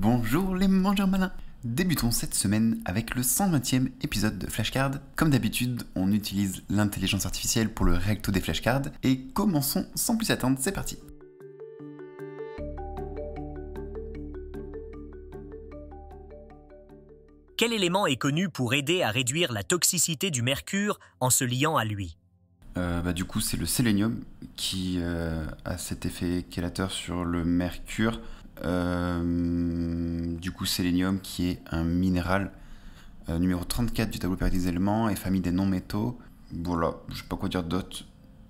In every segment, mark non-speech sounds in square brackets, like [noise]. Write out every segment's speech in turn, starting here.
Bonjour les mangeurs malins Débutons cette semaine avec le 120e épisode de Flashcard. Comme d'habitude, on utilise l'intelligence artificielle pour le recto des flashcards et commençons sans plus attendre, c'est parti Quel élément est connu pour aider à réduire la toxicité du mercure en se liant à lui euh, bah Du coup, c'est le sélénium qui euh, a cet effet chélateur sur le mercure euh, du coup, sélénium qui est un minéral euh, numéro 34 du tableau périodique des éléments et famille des non-métaux. Voilà, je sais pas quoi dire d'autre.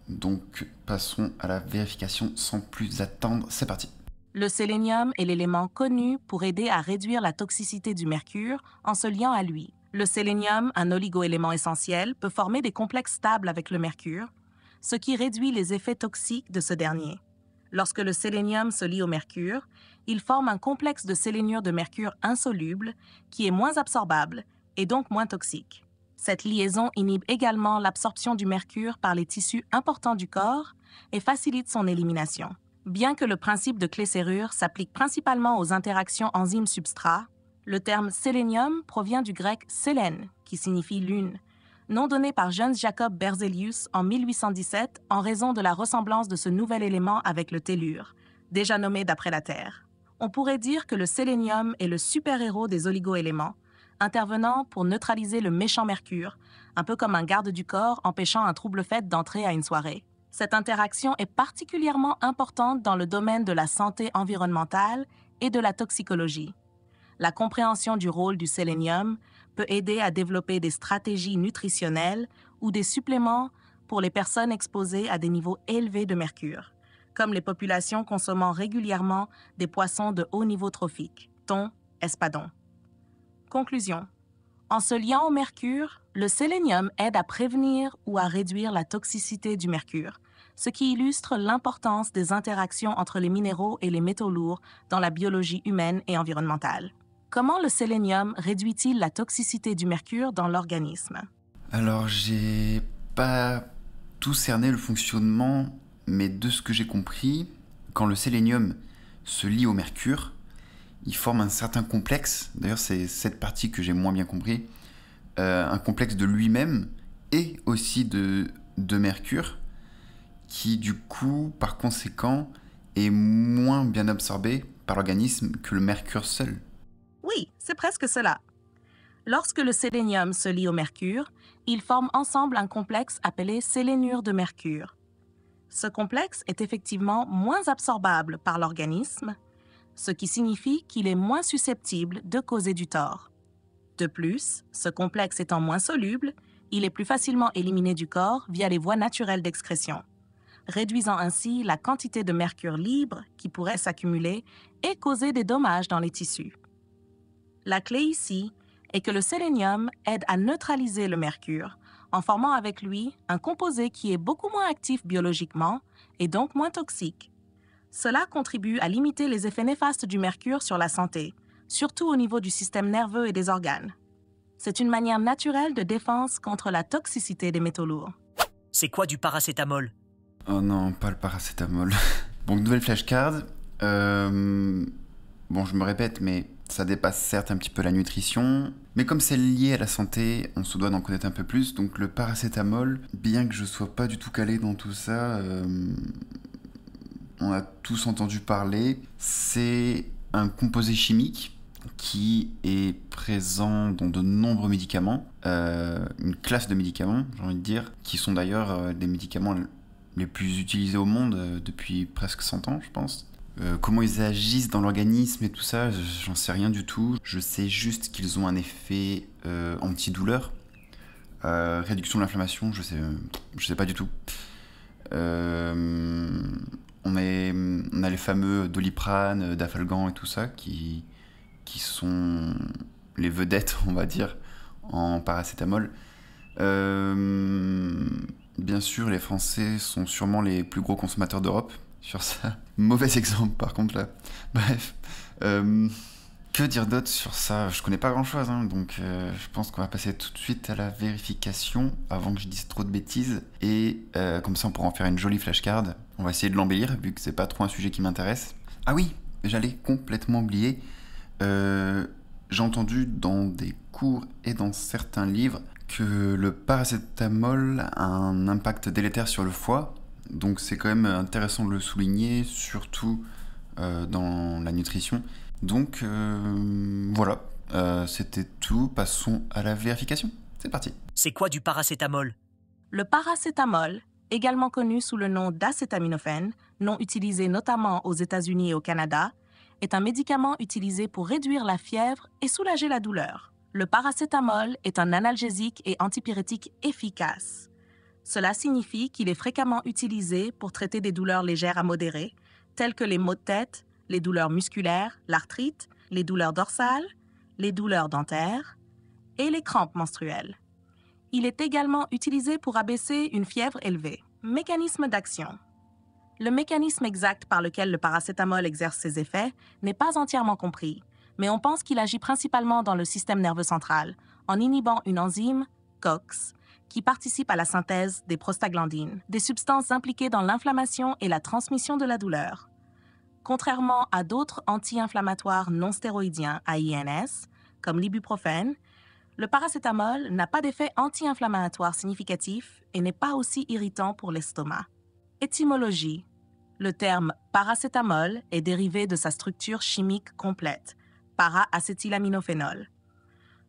Donc passons à la vérification sans plus attendre. C'est parti. Le sélénium est l'élément connu pour aider à réduire la toxicité du mercure en se liant à lui. Le sélénium, un oligo-élément essentiel, peut former des complexes stables avec le mercure, ce qui réduit les effets toxiques de ce dernier. Lorsque le sélénium se lie au mercure, il forme un complexe de sélénure de mercure insoluble qui est moins absorbable et donc moins toxique. Cette liaison inhibe également l'absorption du mercure par les tissus importants du corps et facilite son élimination. Bien que le principe de clé-serrure s'applique principalement aux interactions enzyme-substrat, le terme sélénium provient du grec sélène, qui signifie lune, nom donné par Jens Jacob Berzelius en 1817 en raison de la ressemblance de ce nouvel élément avec le tellure, déjà nommé d'après la Terre on pourrait dire que le sélénium est le super-héros des oligoéléments, intervenant pour neutraliser le méchant mercure, un peu comme un garde du corps empêchant un trouble fête d'entrer à une soirée. Cette interaction est particulièrement importante dans le domaine de la santé environnementale et de la toxicologie. La compréhension du rôle du sélénium peut aider à développer des stratégies nutritionnelles ou des suppléments pour les personnes exposées à des niveaux élevés de mercure comme les populations consommant régulièrement des poissons de haut niveau trophique, thon, espadon. Conclusion. En se liant au mercure, le sélénium aide à prévenir ou à réduire la toxicité du mercure, ce qui illustre l'importance des interactions entre les minéraux et les métaux lourds dans la biologie humaine et environnementale. Comment le sélénium réduit-il la toxicité du mercure dans l'organisme Alors, j'ai pas tout cerné le fonctionnement mais de ce que j'ai compris, quand le sélénium se lie au mercure, il forme un certain complexe, d'ailleurs c'est cette partie que j'ai moins bien compris, euh, un complexe de lui-même et aussi de, de mercure, qui du coup, par conséquent, est moins bien absorbé par l'organisme que le mercure seul. Oui, c'est presque cela. Lorsque le sélénium se lie au mercure, ils forment ensemble un complexe appelé sélénure de mercure ce complexe est effectivement moins absorbable par l'organisme, ce qui signifie qu'il est moins susceptible de causer du tort. De plus, ce complexe étant moins soluble, il est plus facilement éliminé du corps via les voies naturelles d'excrétion, réduisant ainsi la quantité de mercure libre qui pourrait s'accumuler et causer des dommages dans les tissus. La clé ici est que le sélénium aide à neutraliser le mercure, en formant avec lui un composé qui est beaucoup moins actif biologiquement et donc moins toxique. Cela contribue à limiter les effets néfastes du mercure sur la santé, surtout au niveau du système nerveux et des organes. C'est une manière naturelle de défense contre la toxicité des métaux lourds. C'est quoi du paracétamol Oh non, pas le paracétamol. Bon, [laughs] nouvelle flashcard. Euh, Bon, je me répète, mais ça dépasse certes un petit peu la nutrition, mais comme c'est lié à la santé, on se doit d'en connaître un peu plus. Donc le paracétamol, bien que je sois pas du tout calé dans tout ça, euh, on a tous entendu parler. C'est un composé chimique qui est présent dans de nombreux médicaments, euh, une classe de médicaments, j'ai envie de dire, qui sont d'ailleurs des euh, médicaments les plus utilisés au monde depuis presque 100 ans, je pense. Euh, comment ils agissent dans l'organisme et tout ça, j'en sais rien du tout. Je sais juste qu'ils ont un effet euh, anti-douleur. Euh, réduction de l'inflammation, je sais, je sais pas du tout. on, on a les fameux doliprane, dafalgan et tout ça qui, qui sont les vedettes, [laughs] on va dire, en paracétamol. bien sûr, les Français sont sûrement les plus gros consommateurs d'Europe, sur ça. [laughs] Mauvais exemple, par contre, là. Bref. Euh, que dire d'autre sur ça Je connais pas grand chose, hein, donc euh, je pense qu'on va passer tout de suite à la vérification avant que je dise trop de bêtises. Et euh, comme ça, on pourra en faire une jolie flashcard. On va essayer de l'embellir vu que c'est pas trop un sujet qui m'intéresse. Ah oui, j'allais complètement oublier. J'ai entendu dans des cours et dans certains livres que le paracétamol a un impact délétère sur le foie donc c'est quand même intéressant de le souligner, surtout euh, dans la nutrition. Donc euh, voilà, euh, c'était tout. Passons à la vérification. C'est parti. C'est quoi du paracétamol Le paracétamol, également connu sous le nom d'acétaminophène, non utilisé notamment aux États-Unis et au Canada, est un médicament utilisé pour réduire la fièvre et soulager la douleur. Le paracétamol est un analgésique et antipyrétique efficace. Cela signifie qu'il est fréquemment utilisé pour traiter des douleurs légères à modérées, telles que les maux de tête, les douleurs musculaires, l'arthrite, les douleurs dorsales, les douleurs dentaires et les crampes menstruelles. Il est également utilisé pour abaisser une fièvre élevée. Mécanisme d'action. Le mécanisme exact par lequel le paracétamol exerce ses effets n'est pas entièrement compris, mais on pense qu'il agit principalement dans le système nerveux central, en inhibant une enzyme, COX, qui participent à la synthèse des prostaglandines, des substances impliquées dans l'inflammation et la transmission de la douleur. Contrairement à d'autres anti-inflammatoires non stéroïdiens AINS, comme l'ibuprofène, le paracétamol n'a pas d'effet anti-inflammatoire significatif et n'est pas aussi irritant pour l'estomac. Étymologie. Le terme paracétamol est dérivé de sa structure chimique complète, para para-acétylaminophénol.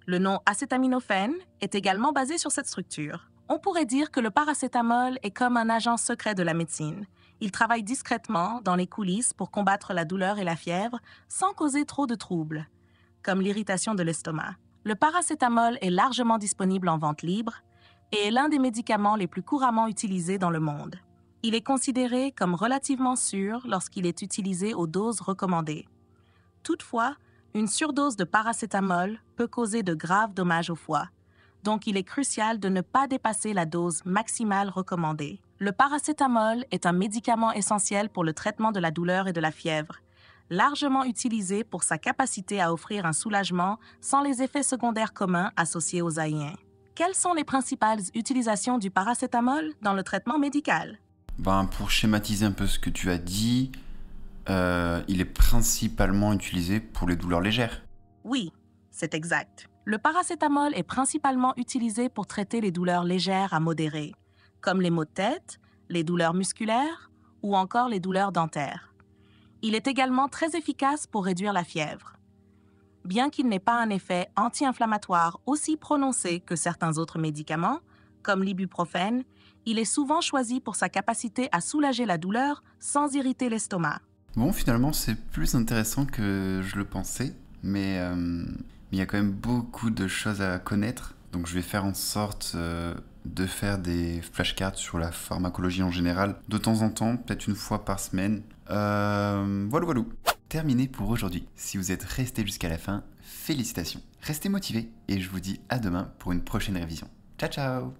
Le nom acétaminophène est également basé sur cette structure. On pourrait dire que le paracétamol est comme un agent secret de la médecine. Il travaille discrètement dans les coulisses pour combattre la douleur et la fièvre sans causer trop de troubles, comme l'irritation de l'estomac. Le paracétamol est largement disponible en vente libre et est l'un des médicaments les plus couramment utilisés dans le monde. Il est considéré comme relativement sûr lorsqu'il est utilisé aux doses recommandées. Toutefois, une surdose de paracétamol peut causer de graves dommages au foie, donc il est crucial de ne pas dépasser la dose maximale recommandée. Le paracétamol est un médicament essentiel pour le traitement de la douleur et de la fièvre, largement utilisé pour sa capacité à offrir un soulagement sans les effets secondaires communs associés aux aïens. Quelles sont les principales utilisations du paracétamol dans le traitement médical ben, Pour schématiser un peu ce que tu as dit, euh, il est principalement utilisé pour les douleurs légères. Oui, c'est exact. Le paracétamol est principalement utilisé pour traiter les douleurs légères à modérées, comme les maux de tête, les douleurs musculaires ou encore les douleurs dentaires. Il est également très efficace pour réduire la fièvre. Bien qu'il n'ait pas un effet anti-inflammatoire aussi prononcé que certains autres médicaments, comme l'ibuprofène, il est souvent choisi pour sa capacité à soulager la douleur sans irriter l'estomac. Bon, finalement, c'est plus intéressant que je le pensais, euh, mais il y a quand même beaucoup de choses à connaître. Donc je vais faire en sorte euh, de faire des flashcards sur la pharmacologie en général, de temps en temps, peut-être une fois par semaine. Euh, voilà, voilà. Terminé pour aujourd'hui. Si vous êtes resté jusqu'à la fin, félicitations. Restez motivés et je vous dis à demain pour une prochaine révision. Ciao ciao